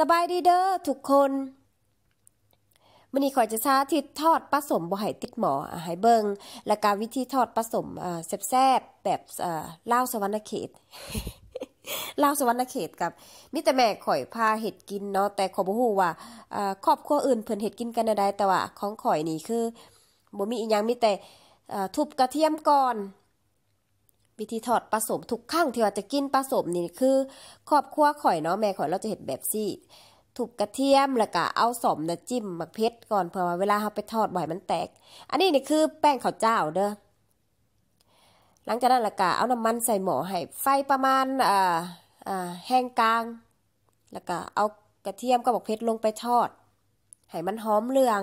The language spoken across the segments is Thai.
สบายดีเด้อทุกคนมันนี้ขอจะซาทิดทอดผสมบ่ไห่ติดหมอหายเบิง และการวิธีทอดผสมแซ่บๆแบบเล่าสวรรณ์เขตเล่าสวรรณ์เขตกับมิแต่แม่ข่อยพาเห็ดกินเนาะแต่ขอบหฮู้ว่าครอบครัวอื่นเพิ่นเห็ดกินกันได้แต่ว่าของข่อยนี่คือบ่มีอีหยังมีแต่ทุบกระเทียมก่อนวิธีทอดปลาสมทุกข้างที่ว่าจะกินปลาสมนี่คือ ครอบครัวข่อยเนาะแม่ข่อยเราจะเห็นแบบซี่ถูกกระเทียมแล้วก็เอาสมนะจิ้มมักเพชรก่อนเผื่อว่าเวลาเราไปทอดบ่อยมันแตก อันนี้นี่คือแป้งข้าวเจ้าเด้อหลังจากนั้นละกะเอาน้ำมันใส่หม้อให้ไฟประมาณอ่าอ่าแห้งกลาง แล้วก็เอากระเทียมกับมักเพชรลงไปทอดให้มันหอมเหลือง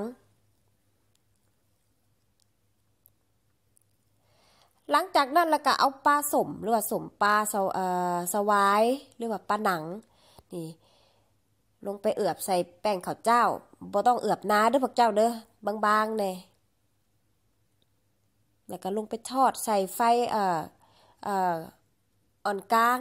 ลังจากนั้นแล้วก็เอาปลาสมหรือว่าสมปลาสสวาย หรือว่าปลาหนังนี่ลงไปเอือบใส่แป้งข้าวเจ้าบ่ต้องเอือบน้าเด้อพวกเจ้าเด้อบางๆเน่แล้วก็ลงไปทอดใส่ไฟอ่อ่อนกลาง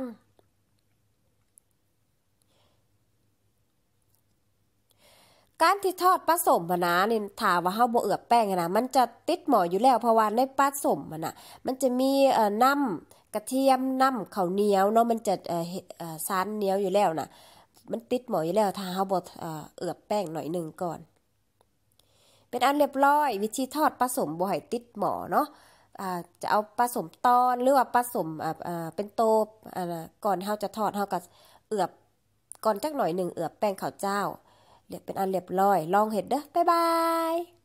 การที่ทอดปลาสมมานะเนี่ยถามว่าเฮาบ่เอือบแป้งนะมันจะติดหมออยู่แล้วเพราะว่าในปลาสมมันอ่ะมันจะมีเอ่อน้ำกระเทียมน้ำข้าวเหนียวเนาะมันจะเอ่อเอ่อสารเหนียวอยู่แล้วน่ะมันติดหมออยู่แล้วถ้าเฮาบ่เอือบแป้งหน่อยนึงก่อน เป็นอันเรียบร้อยวิธีทอดปลาสมบ่ให้ติดหมอเนาะจะเอาผสมตอน หรือว่าผสมเป็นโตก่อนเฮาจะทอดเฮาก็เอือบก่อนจักหน่อยหนึ่งเอือบแป้งข้าวเจ้าเรียบเป็นอันเรียบร้อยลองเห็ดเด้อบ๊ายบาย